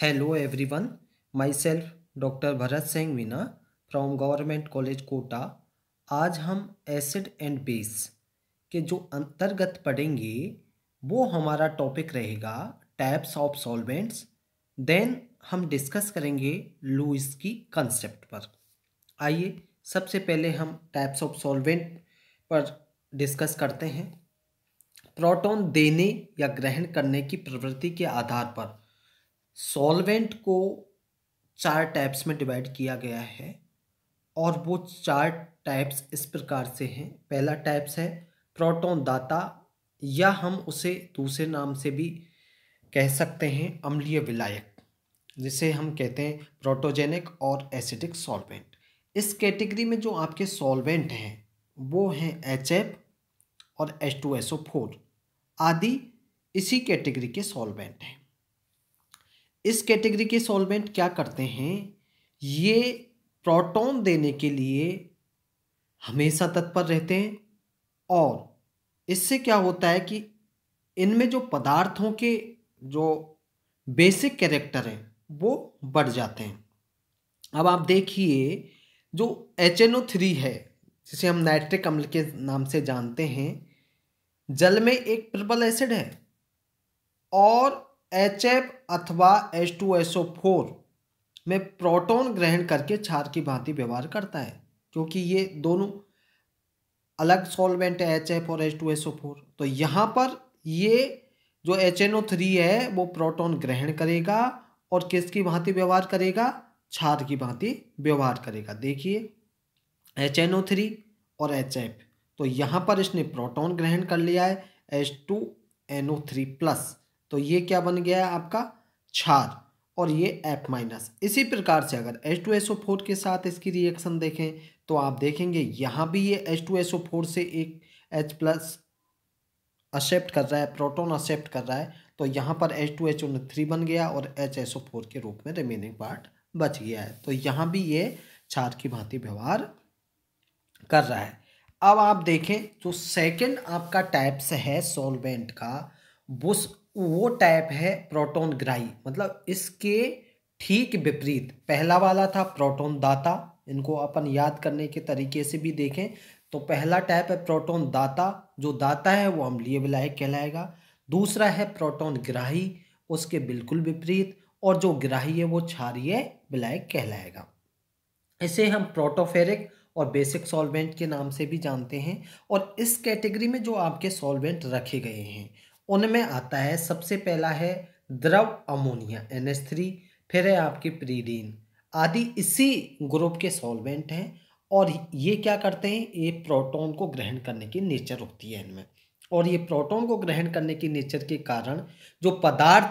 Hello myself doctor Bharat Singh Meena from government college Kota आज हम acid and base के जो अंतर्गत पढ़ेंगे वो हमारा टॉपिक रहेगा टैप्स ऑफ सॉल्वेंट्स देन हम डिस्कस करेंगे लुइस की कंसेप्ट पर आइए सबसे पहले हम टाइप्स ऑफ सॉल्वेंट पर डिस्कस करते हैं प्रोटॉन देने या ग्रहण करने की प्रवृत्ति के आधार पर सॉल्वेंट को चार टाइप्स में डिवाइड किया गया है और वो चार टाइप्स इस प्रकार से हैं पहला टाइप्स है प्रोटॉन दाता या हम उसे दूसरे नाम से भी कह सकते हैं अम्लीय विलायक जिसे हम कहते हैं प्रोटोजेनिक और एसिडिक सॉल्वेंट इस कैटेगरी में जो आपके सॉल्वेंट हैं वो हैं एच और H two S O four आदि इसी कैटेगरी के सॉल्वेंट हैं इस कैटेगरी के सॉल्वेंट क्या करते हैं ये प्रोटॉन देने के लिए हमेशा तत्पर रहते हैं और इससे क्या होता है कि इनमें जो पदार्थों के जो बेसिक कैरेक्टर हैं वो बढ़ जाते हैं अब आप देखिए जो एच एन ओ थ्री है जिसे हम नाइट्रिक अम्ल के नाम से जानते हैं जल में एक प्रबल एसिड है और एच एफ अथवा H two S O four में प्रोटॉन ग्रहण करके क्षार की भांति व्यवहार करता है क्योंकि ये दोनों अलग सॉल्वेंट है एच एफ और H two S O four तो यहाँ पर ये जो एच एन ओ थ्री है वो प्रोटॉन ग्रहण करेगा और किसकी भांति व्यवहार करेगा क्षार की भांति व्यवहार करेगा देखिए एच एन ओ थ्री और एच एफ तो यहाँ पर इसने प्रोटॉन ग्रहण कर लिया है H two N O three plus तो ये क्या बन गया है आपका छार और ये एफ माइनस इसी प्रकार से अगर एच टू फोर के साथ इसकी रिएक्शन देखें तो आप देखेंगे यहाँ भी ये फोर से एक एच प्लस एक्सेप्ट कर रहा है प्रोटोन एक्सेप्ट कर रहा है तो यहाँ पर एच टू एच थ्री बन गया और एच एस ओ फोर के रूप में रिमेनिंग पार्ट बच गया है तो यहाँ भी ये छार की भांति व्यवहार कर रहा है अब आप देखें जो सेकेंड आपका टाइप्स है सॉल्वेंट का वो वो टाइप है प्रोटोन ग्राही मतलब इसके ठीक विपरीत पहला वाला था प्रोटोन दाता इनको अपन याद करने के तरीके से भी देखें तो पहला टाइप है प्रोटोन दाता जो दाता है वो अम्लीय विलायक कहलाएगा दूसरा है प्रोटोन ग्राही उसके बिल्कुल विपरीत और जो ग्राही है वो क्षारीय विलायक कहलाएगा इसे हम प्रोटोफेरिक और बेसिक सॉल्वेंट के नाम से भी जानते हैं और इस कैटेगरी में जो आपके सॉल्वेंट रखे गए हैं उनमें आता है सबसे पहला है द्रव अमोनिया एन एस थ्री फिर है आपकी प्रीडीन आदि इसी ग्रुप के सॉल्वेंट हैं और ये क्या करते हैं ये प्रोटॉन को ग्रहण करने की नेचर होती है इनमें और ये प्रोटॉन को ग्रहण करने की नेचर के कारण जो पदार्थ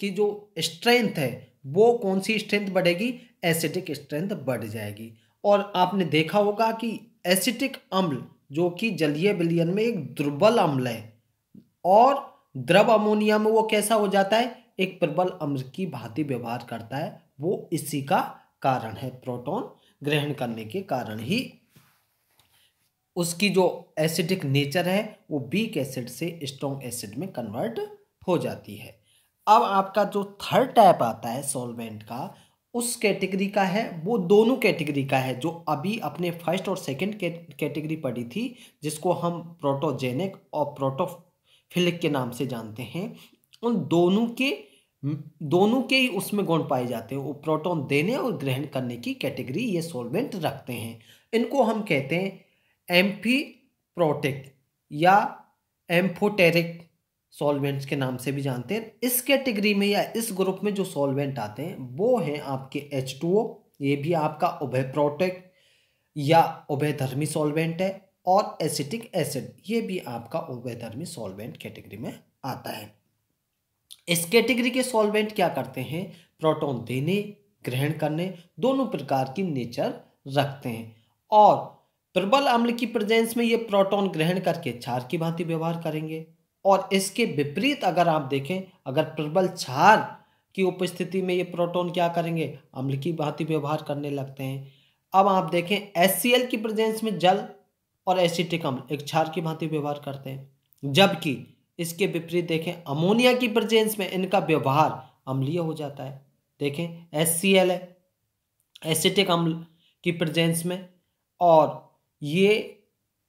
की जो स्ट्रेंथ है वो कौन सी स्ट्रेंथ बढ़ेगी एसिडिक स्ट्रेंथ बढ़ जाएगी और आपने देखा होगा कि एसिटिक अम्ल जो कि जलीय बिलियन में एक दुर्बल अम्ल है और द्रव अमोनिया में वो कैसा हो जाता है एक प्रबल अम्ल की भांति व्यवहार करता है वो इसी का कारण है प्रोटॉन ग्रहण करने के कारण ही उसकी जो एसिडिक नेचर है वो बीक एसिड से स्ट्रॉन्ग एसिड में कन्वर्ट हो जाती है अब आपका जो थर्ड टाइप आता है सॉल्वेंट का उस कैटेगरी का है वो दोनों कैटेगरी का है जो अभी अपने फर्स्ट और सेकंड कैटेगरी पड़ी थी जिसको हम प्रोटोजेनिक और प्रोटो फिलिक के नाम से जानते हैं उन दोनों के दोनों के ही उसमें गुण पाए जाते हैं वो प्रोटॉन देने और ग्रहण करने की कैटेगरी ये सॉल्वेंट रखते हैं इनको हम कहते हैं एम्फी प्रोटिक या एम्फोटेरिक सॉल्वेंट्स के नाम से भी जानते हैं इस कैटेगरी में या इस ग्रुप में जो सॉल्वेंट आते हैं वो हैं आपके एच टू ओ ये भी आपका उभय प्रोटिक या धर्मी सॉल्वेंट है और एसिटिक एसिड ये भी आपका वेदर्मी सॉल्वेंट कैटेगरी में आता है इस कैटेगरी के सॉल्वेंट क्या करते हैं प्रोटॉन देने ग्रहण करने दोनों प्रकार की नेचर रखते हैं और प्रबल अम्ल की प्रेजेंस में ये प्रोटॉन ग्रहण करके क्षार की भांति व्यवहार करेंगे और इसके विपरीत अगर आप देखें अगर प्रबल क्षार की उपस्थिति में ये प्रोटॉन क्या करेंगे अम्ल की भांति व्यवहार करने लगते हैं अब आप देखें एस की प्रेजेंस में जल और एसिटिक अम्ल एक क्षार की भांति व्यवहार करते हैं जबकि इसके विपरीत देखें अमोनिया की प्रजेंस में इनका व्यवहार अम्लीय हो जाता है देखें एस सी एल है एसिटिक अम्ल की प्रजेंस में और ये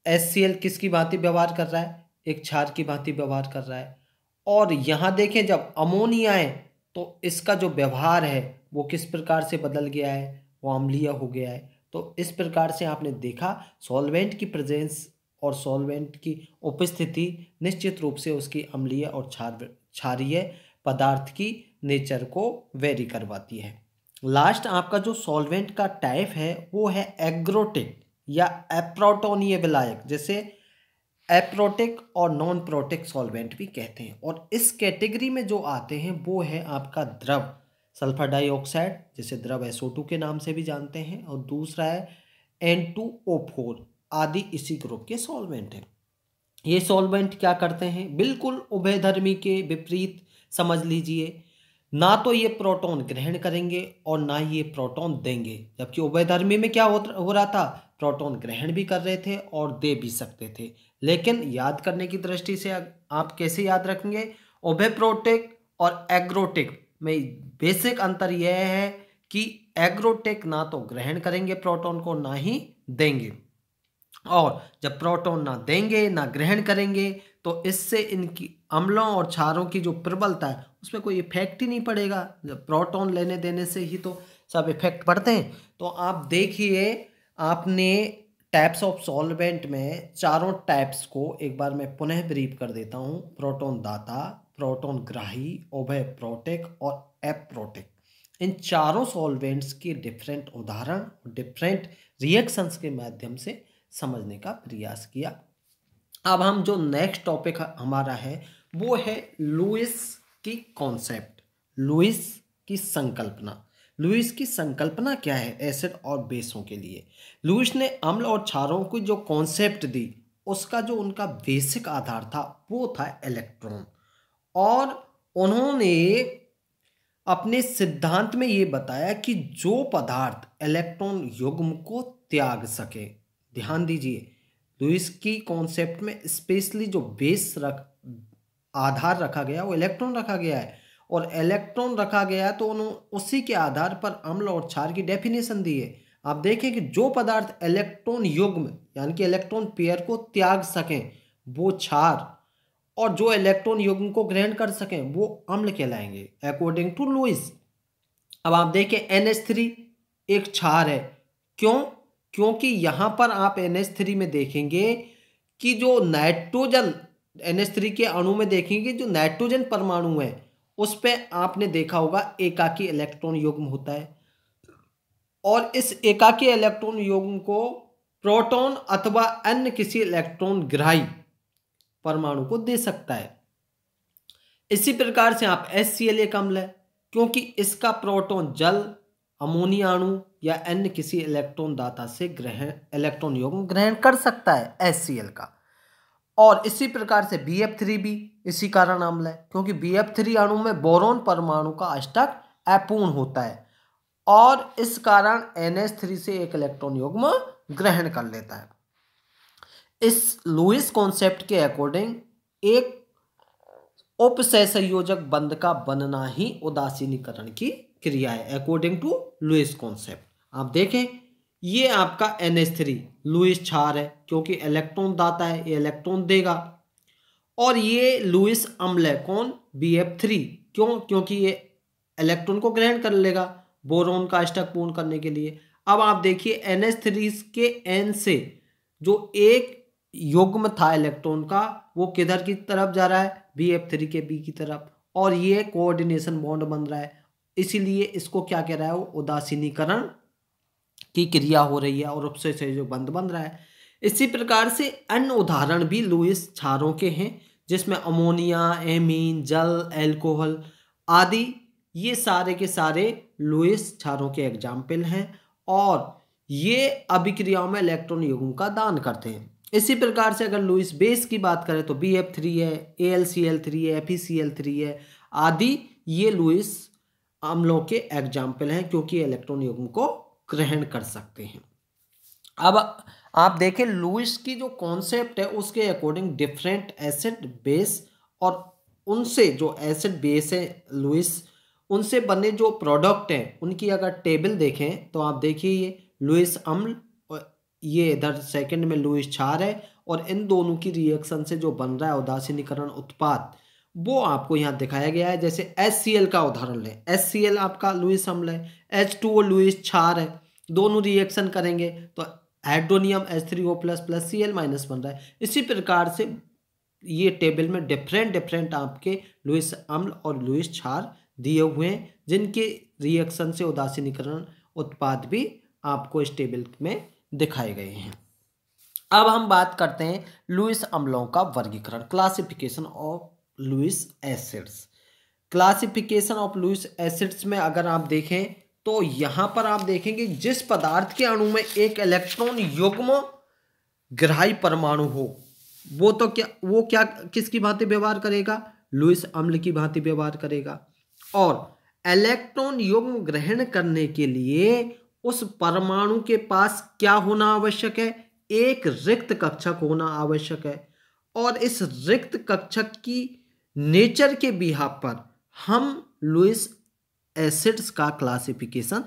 एस सी एल किसकी भांति व्यवहार कर रहा है एक क्षार की भांति व्यवहार कर रहा है और यहाँ देखें जब अमोनिया है तो इसका जो व्यवहार है वो किस प्रकार से बदल गया है वो अम्लीय हो गया है तो इस प्रकार से आपने देखा सॉल्वेंट की प्रेजेंस और सॉल्वेंट की उपस्थिति निश्चित रूप से उसकी अम्लीय और क्षार क्षारीय पदार्थ की नेचर को वेरी करवाती है लास्ट आपका जो सॉल्वेंट का टाइप है वो है एग्रोटिक या एप्रोटोनिय विलायक जैसे एप्रोटिक और नॉन प्रोटिक सॉल्वेंट भी कहते हैं और इस कैटेगरी में जो आते हैं वो है आपका द्रव सल्फर डाइऑक्साइड जिसे द्रव टू के नाम से भी जानते हैं और दूसरा है एन टू ओ फोर आदि इसी ग्रुप के सॉल्वेंट हैं ये सॉल्वेंट क्या करते हैं बिल्कुल उभयधर्मी के विपरीत समझ लीजिए ना तो ये प्रोटॉन ग्रहण करेंगे और ना ही ये प्रोटॉन देंगे जबकि उभयधर्मी में क्या हो रहा था प्रोटॉन ग्रहण भी कर रहे थे और दे भी सकते थे लेकिन याद करने की दृष्टि से आप कैसे याद रखेंगे प्रोटेक और एग्रोटिक में बेसिक अंतर यह है कि एग्रोटेक ना तो ग्रहण करेंगे प्रोटॉन को ना ही देंगे और जब प्रोटॉन ना देंगे ना ग्रहण करेंगे तो इससे इनकी अम्लों और क्षारों की जो प्रबलता है उसमें कोई इफेक्ट ही नहीं पड़ेगा जब प्रोटॉन लेने देने से ही तो सब इफेक्ट पड़ते हैं तो आप देखिए आपने टाइप्स ऑफ सॉल्वेंट में चारों टाइप्स को एक बार मैं पुनः ब्रीफ कर देता हूँ प्रोटोन दाता प्रोटोन ग्राही ओभय प्रोटेक और एप प्रोटेक इन चारों सॉल्वेंट्स के डिफरेंट उदाहरण डिफरेंट रिएक्शंस के माध्यम से समझने का प्रयास किया अब हम जो नेक्स्ट टॉपिक हमारा है वो है लुइस की कॉन्सेप्ट लुइस की संकल्पना लुइस की संकल्पना क्या है एसिड और बेसों के लिए लुइस ने अम्ल और क्षारों की जो कॉन्सेप्ट दी उसका जो उनका बेसिक आधार था वो था इलेक्ट्रॉन और उन्होंने अपने सिद्धांत में ये बताया कि जो पदार्थ इलेक्ट्रॉन युग्म को त्याग सके ध्यान दीजिए लुइस की कॉन्सेप्ट में स्पेशली जो बेस रख आधार रखा गया वो इलेक्ट्रॉन रखा गया है और इलेक्ट्रॉन रखा गया है तो उन्होंने उसी के आधार पर अम्ल और क्षार की डेफिनेशन दी है आप देखें कि जो पदार्थ इलेक्ट्रॉन युग्म यानी कि इलेक्ट्रॉन पेयर को त्याग सकें वो क्षार और जो इलेक्ट्रॉन युग्म को ग्रहण कर सकें वो अम्ल कहलाएंगे अकॉर्डिंग टू लुइस अब आप देखें एन थ्री एक क्षार है क्यों क्योंकि यहाँ पर आप एन थ्री में देखेंगे कि जो नाइट्रोजन एन थ्री के अणु में देखेंगे जो नाइट्रोजन परमाणु है उस पर आपने देखा होगा एकाकी इलेक्ट्रॉन युग्म होता है और इस एकाकी इलेक्ट्रॉन युग्म को प्रोटॉन अथवा अन्य किसी इलेक्ट्रॉन ग्राही परमाणु को दे सकता है इसी प्रकार से आप एस सी एल एक अम्ल है क्योंकि इसका प्रोटॉन जल अमोनिया अणु या अन्य किसी इलेक्ट्रॉन दाता से ग्रहण इलेक्ट्रॉन योग ग्रहण कर सकता है एस सी एल का और इसी प्रकार से बी एफ थ्री भी इसी कारण अम्ल है क्योंकि बी एफ थ्री अणु में बोरोन परमाणु का अष्टक अपूर्ण होता है और इस कारण एन एस थ्री से एक इलेक्ट्रॉन युग्म ग्रहण कर लेता है इस लुइस कॉन्सेप्ट के अकॉर्डिंग एक उपसय संयोजक बंद का बनना ही उदासीनीकरण की क्रिया है अकॉर्डिंग टू लुइस कॉन्सेप्ट आप देखें ये आपका एन एस थ्री लुइस छार है क्योंकि इलेक्ट्रॉन दाता है ये इलेक्ट्रॉन देगा और ये लुइस अम्ल है कौन बी एफ थ्री क्यों क्योंकि ये इलेक्ट्रॉन को ग्रहण कर लेगा बोरोन का स्टक पूर्ण करने के लिए अब आप देखिए एन एस थ्री के एन से जो एक युग्म था इलेक्ट्रॉन का वो किधर की तरफ जा रहा है बी एफ थ्री के बी की तरफ और ये कोऑर्डिनेशन बॉन्ड बन रहा है इसीलिए इसको क्या कह रहा है वो उदासीनीकरण की क्रिया हो रही है और उससे जो बंद बन रहा है इसी प्रकार से अन्य उदाहरण भी लुइस क्षारों के हैं जिसमें अमोनिया एमीन जल एल्कोहल आदि ये सारे के सारे लुइस क्षारों के एग्जाम्पल हैं और ये अभिक्रियाओं में इलेक्ट्रॉन युग्म का दान करते हैं इसी प्रकार से अगर लुइस बेस की बात करें तो बी एफ थ्री है A L C L three है F E C L three है आदि ये लुइस अम्लों के एग्जाम्पल हैं क्योंकि इलेक्ट्रॉन युग्म को ग्रहण कर सकते हैं अब आप देखें लुइस की जो कॉन्सेप्ट है उसके अकॉर्डिंग डिफरेंट एसिड बेस और उनसे जो एसिड बेस है लुइस उनसे बने जो प्रोडक्ट हैं उनकी अगर टेबल देखें तो आप देखिए ये लुइस अम्ल ये इधर सेकंड में लुइस छार है और इन दोनों की रिएक्शन से जो बन रहा है उदासीनीकरण उत्पाद वो आपको यहाँ दिखाया गया है जैसे एस का उदाहरण लें एस आपका लुइस अम्ल है एच टू लुइस छार है दोनों रिएक्शन करेंगे तो hydronium H three O plus plus C L minus बन रहा है इसी प्रकार से ये टेबल में डिफरेंट डिफरेंट आपके लुइस अम्ल और लुइस छार दिए हुए हैं जिनके रिएक्शन से उदासीनीकरण उत्पाद भी आपको इस टेबल में दिखाए गए हैं अब हम बात करते हैं लुइस अम्लों का वर्गीकरण classification of Lewis acids classification of Lewis acids में अगर आप देखें तो यहां पर आप देखेंगे जिस पदार्थ के अणु में एक इलेक्ट्रॉन युग्म ग्राही परमाणु हो वो तो क्या वो क्या किसकी भांति व्यवहार करेगा लुइस अम्ल की भांति व्यवहार करेगा और इलेक्ट्रॉन युग्म ग्रहण करने के लिए उस परमाणु के पास क्या होना आवश्यक है एक रिक्त कक्षक होना आवश्यक है और इस रिक्त कक्षक की नेचर के बिहा पर हम लुइस एसिड्स का क्लासिफिकेशन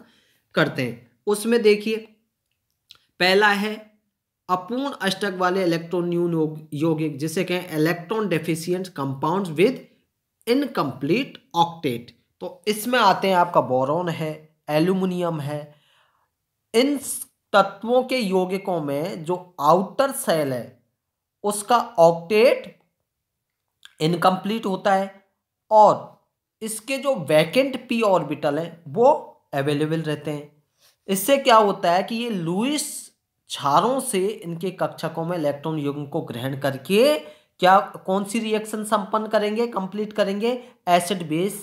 करते हैं उसमें देखिए पहला है अपूर्ण अष्टक वाले इलेक्ट्रॉन न्यून यौगिक जिसे कहें electron deficient compounds with incomplete octet तो इसमें आते हैं आपका बोरॉन है एल्यूमिनियम है इन तत्वों के यौगिकों में जो आउटर सेल है उसका ऑक्टेट इनकम्प्लीट होता है और इसके जो वैकेंट पी ऑर्बिटल है वो अवेलेबल रहते हैं इससे क्या होता है कि ये लुइस छारों से इनके कक्षकों में इलेक्ट्रॉन युग्म को ग्रहण करके क्या कौन सी रिएक्शन संपन्न करेंगे कंप्लीट करेंगे एसिड बेस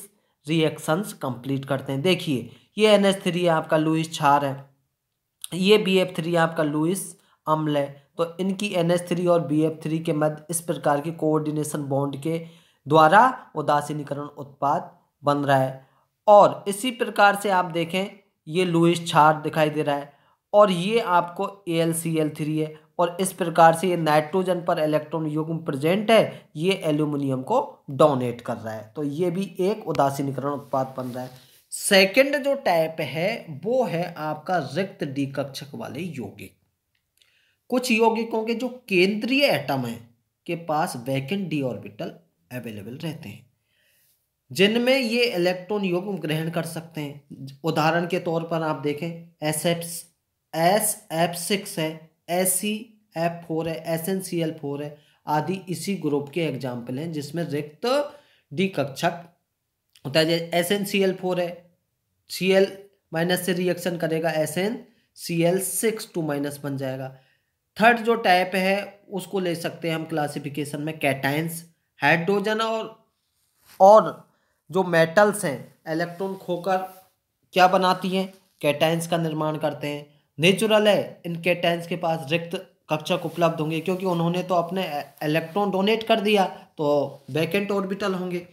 रिएक्शंस कंप्लीट करते हैं देखिए ये एन एच थ्री आपका लुइस छार है ये बी एफ थ्री आपका लुइस अम्ल है तो इनकी एन एस थ्री और बी एफ थ्री के मध्य इस प्रकार के कोऑर्डिनेशन बॉन्ड के द्वारा उदासीनीकरण उत्पाद बन रहा है और इसी प्रकार से आप देखें ये लुइस छार दिखाई दे रहा है और ये आपको A L C L three है और इस प्रकार से ये नाइट्रोजन पर इलेक्ट्रॉन युग्म प्रेजेंट है ये एल्यूमिनियम को डोनेट कर रहा है तो ये भी एक उदासीनीकरण उत्पाद बन रहा है सेकंड जो टाइप है वो है आपका रिक्त डी कक्षक वाले यौगिक कुछ यौगिकों के जो केंद्रीय एटम है के पास वैकेंट डी ऑर्बिटल अवेलेबल रहते हैं जिनमें ये इलेक्ट्रॉन योग ग्रहण कर सकते हैं उदाहरण के तौर पर आप देखें S F S F six है एस सी एफ फोर है S N C L four है आदि इसी ग्रुप के एग्जाम्पल हैं जिसमें रिक्त डी कक्षक होता है S N C L four है सी एल माइनस से रिएक्शन करेगा S N C L six two minus बन जाएगा थर्ड जो टाइप है उसको ले सकते हैं हम क्लासिफिकेशन में कैटाइंस हाइड्रोजन और और जो मेटल्स हैं इलेक्ट्रॉन खोकर क्या बनाती हैं कैटाइंस का निर्माण करते हैं नेचुरल है इन कैटाइंस के पास रिक्त कक्षक उपलब्ध होंगे क्योंकि उन्होंने तो अपने इलेक्ट्रॉन e-, डोनेट कर दिया तो वैकेंट ऑर्बिटल होंगे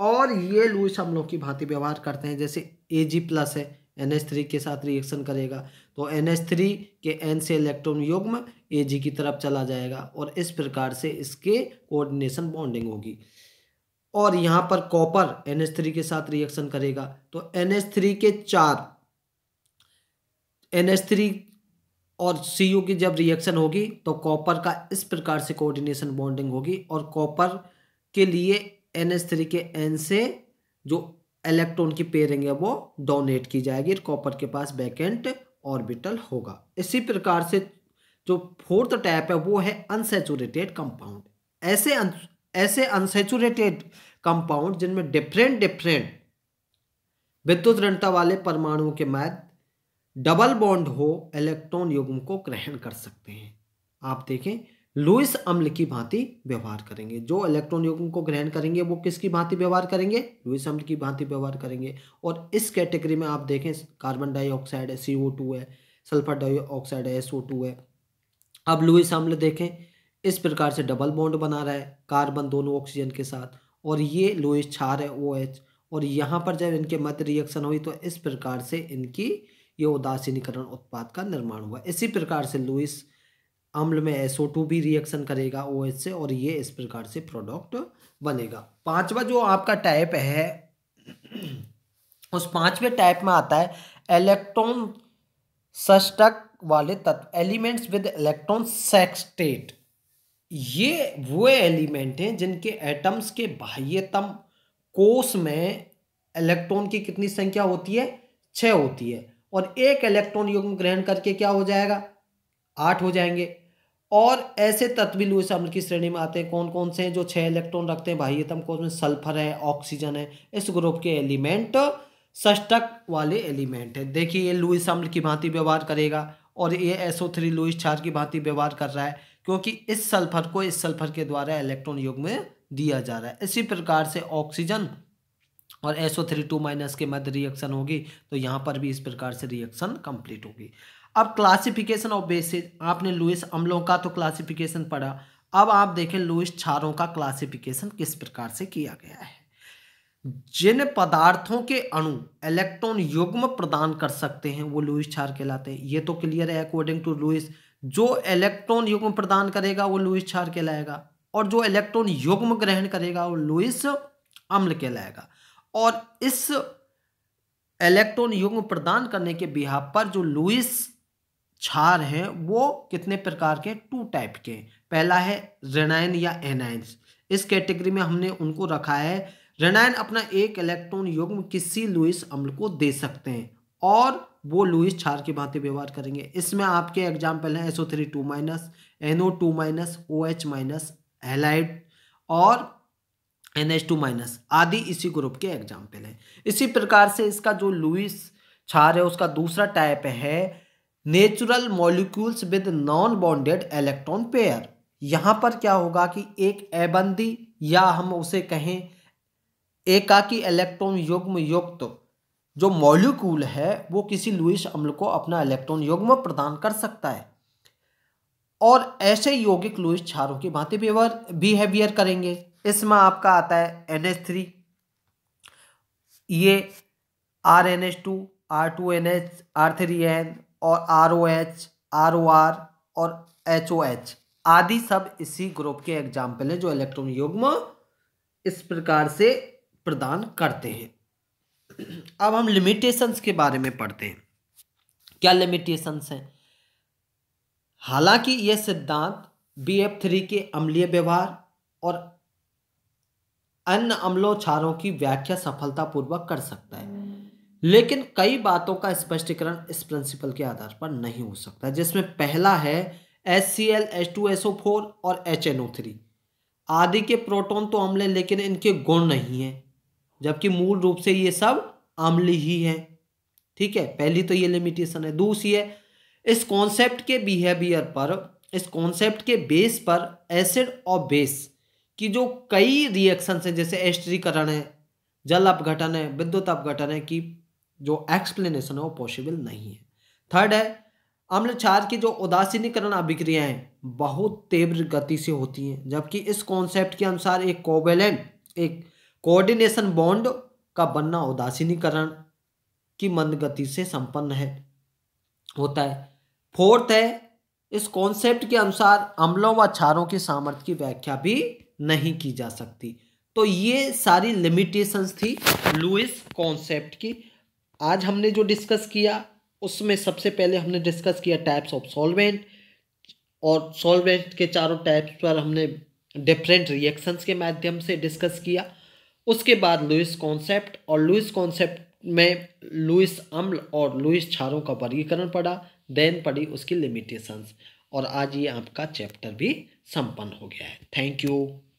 और ये लुइस अम्लों की भांति व्यवहार करते हैं जैसे ए जी प्लस है एन थ्री के साथ रिएक्शन करेगा तो एन एस थ्री के एन से इलेक्ट्रॉन युग्म ए जी की तरफ चला जाएगा और इस प्रकार से इसके कोऑर्डिनेशन बॉन्डिंग होगी और यहाँ पर कॉपर एन एस थ्री के साथ रिएक्शन करेगा तो एन एस थ्री के चार एन थ्री और सी यू की जब रिएक्शन होगी तो कॉपर का इस प्रकार से कोऑर्डिनेशन बॉन्डिंग होगी और कॉपर के लिए एन एस थ्री के एन से जो इलेक्ट्रॉन की पेयरिंग है वो डोनेट की जाएगी कॉपर के पास बैकेंट ऑर्बिटल होगा इसी प्रकार से जो फोर्थ टाइप है वो है अनसेचुरेटेड कंपाउंड ऐसे ऐसे अनसेचुरेटेड कंपाउंड जिनमें डिफरेंट डिफरेंट विद्युत ऋणता वाले परमाणुओं के मध्य डबल बॉन्ड हो इलेक्ट्रॉन युग्म को ग्रहण कर सकते हैं आप देखें लुइस अम्ल की भांति व्यवहार करेंगे जो इलेक्ट्रॉन युग्म को ग्रहण करेंगे वो किसकी भांति व्यवहार करेंगे लुइस अम्ल की भांति व्यवहार करेंगे और इस कैटेगरी में आप देखें कार्बन डाइऑक्साइड है सी है सल्फर डाइऑक्साइड है एस है अब लुइस अम्ल देखें इस प्रकार से डबल बॉन्ड बना रहा है कार्बन दोनों ऑक्सीजन के साथ और ये लुइस छार है ओ एच और यहाँ पर जब इनके मध्य रिएक्शन हुई तो इस प्रकार से इनकी ये उदासीनीकरण उत्पाद का निर्माण हुआ इसी प्रकार से लुइस अम्ल में टू भी रिएक्शन करेगा ओ OH से और ये इस प्रकार से प्रोडक्ट बनेगा पांचवा जो आपका टाइप है उस पांचवें टाइप में आता है इलेक्ट्रॉन सष्टक वाले तत्व एलिमेंट्स विद इलेक्ट्रॉन सेक्सटेट ये वो एलिमेंट हैं जिनके एटम्स के बाह्यतम कोष में इलेक्ट्रॉन की कितनी संख्या होती है छ होती है और एक इलेक्ट्रॉन युग्म ग्रहण करके क्या हो जाएगा आठ हो जाएंगे और ऐसे तत्व भी लुइस अम्ल की श्रेणी में आते हैं कौन कौन से हैं जो छः इलेक्ट्रॉन रखते हैं बाह्यतम तो कोष में सल्फर है ऑक्सीजन है इस ग्रुप के एलिमेंट सष्टक वाले एलिमेंट है देखिए ये लुइस अम्ल की भांति व्यवहार करेगा और ये एसओ थ्री लुइस क्षार की भांति व्यवहार कर रहा है क्योंकि इस सल्फर को इस सल्फर के द्वारा इलेक्ट्रॉन युग में दिया जा रहा है इसी प्रकार से ऑक्सीजन और एसओ थ्री टू माइनस के मध्य रिएक्शन होगी तो यहाँ पर भी इस प्रकार से रिएक्शन कंप्लीट होगी अब क्लासिफिकेशन ऑफ बेसिस आपने लुइस अम्लों का तो क्लासिफिकेशन पढ़ा अब आप देखें लुइस छारों का क्लासिफिकेशन किस प्रकार से किया गया है जिन पदार्थों के अणु इलेक्ट्रॉन युग्म प्रदान कर सकते हैं वो लुइस छार कहलाते हैं ये तो क्लियर है अकॉर्डिंग टू लुइस जो इलेक्ट्रॉन युग्म प्रदान करेगा वो लुइस छार कहलाएगा और जो इलेक्ट्रॉन युग्म ग्रहण करेगा वो लुइस अम्ल कहलाएगा और इस इलेक्ट्रॉन युग्म प्रदान करने के बिहा पर जो लुइस क्षार हैं वो कितने प्रकार के टू टाइप के पहला है रेनाइन या एनाइंस इस कैटेगरी में हमने उनको रखा है रेनाइन अपना एक इलेक्ट्रॉन युग्म किसी लुइस अम्ल को दे सकते हैं और वो लुइस क्षार की भांति व्यवहार करेंगे इसमें आपके एग्जाम्पल हैं S O three two minus N O two minus O H minus halide और एन एच टू माइनस आदि इसी ग्रुप के एग्जाम्पल हैं इसी प्रकार से इसका जो लुइस क्षार है उसका दूसरा टाइप है natural molecules with non bonded electron pair यहाँ पर क्या होगा कि एक एबंदी या हम उसे कहें एकाकी इलेक्ट्रॉन युग्म युक्त तो, जो मॉलिक्यूल है वो किसी लुइस अम्ल को अपना इलेक्ट्रॉन युग्म प्रदान कर सकता है और ऐसे यौगिक लुइस क्षारों की भांति व्यवहार बिहेवियर करेंगे इसमें आपका आता है एन एच थ्री ये R N H two R two N H R three N और R O H R O R और एच ओ एच आदि सब इसी ग्रुप के एग्जाम्पल हैं जो इलेक्ट्रॉन युग्म इस प्रकार से प्रदान करते हैं अब हम लिमिटेशंस के बारे में पढ़ते हैं क्या लिमिटेशंस हैं हालांकि यह सिद्धांत बी एफ थ्री के अम्लीय व्यवहार और अन्य अम्लोचारों की व्याख्या सफलतापूर्वक कर सकता है लेकिन कई बातों का स्पष्टीकरण इस प्रिंसिपल के आधार पर नहीं हो सकता जिसमें पहला है S C L H two S O four और एच एन ओ थ्री आदि के प्रोटोन तो अम्ल लेकिन इनके गुण नहीं हैं जबकि मूल रूप से ये सब अम्ल ही हैं ठीक है पहली तो ये लिमिटेशन है दूसरी है इस कॉन्सेप्ट के बिहेवियर पर इस कॉन्सेप्ट के बेस पर एसिड और बेस की जो कई रिएक्शन है जैसे एस्ट्रीकरण है जल अपघटन है विद्युत अपघटन है कि जो एक्सप्लेनेशन है वो पॉसिबल नहीं है थर्ड है अम्ल क्षार की जो उदासीनीकरण अभिक्रियाएं बहुत तीव्र गति से होती हैं जबकि इस कॉन्सेप्ट के अनुसार एक कोवेलेंट एक कोऑर्डिनेशन बॉन्ड का बनना उदासीनीकरण की मंद गति से संपन्न है होता है फोर्थ है इस कॉन्सेप्ट के अनुसार अम्लों व क्षारों के सामर्थ्य की व्याख्या भी नहीं की जा सकती तो ये सारी लिमिटेशंस थी लुइस कॉन्सेप्ट की आज हमने जो डिस्कस किया उसमें सबसे पहले हमने डिस्कस किया टाइप्स ऑफ सॉल्वेंट और सॉल्वेंट के चारों टाइप्स पर हमने डिफरेंट रिएक्शंस के माध्यम से डिस्कस किया उसके बाद लुइस कॉन्सेप्ट और लुइस कॉन्सेप्ट में लुइस अम्ल और लुइस छारों का वर्गीकरण पड़ा देन पड़ी उसकी लिमिटेशंस और आज ये आपका चैप्टर भी संपन्न हो गया है थैंक यू